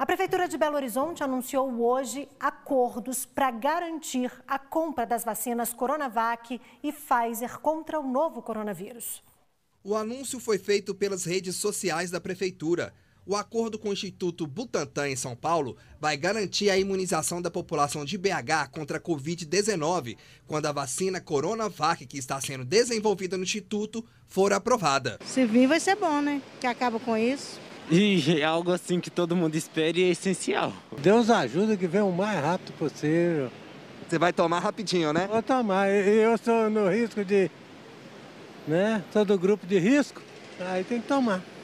A Prefeitura de Belo Horizonte anunciou hoje acordos para garantir a compra das vacinas Coronavac e Pfizer contra o novo coronavírus. O anúncio foi feito pelas redes sociais da Prefeitura. O acordo com o Instituto Butantan, em São Paulo, vai garantir a imunização da população de BH contra a Covid-19, quando a vacina Coronavac, que está sendo desenvolvida no Instituto, for aprovada. Se vir, vai ser bom, né? Que acaba com isso. E é algo assim que todo mundo espera é essencial. Deus ajuda que venha o mais rápido possível. Você vai tomar rapidinho, né? Vou tomar. Eu sou no risco de. né? Sou do grupo de risco, aí tem que tomar.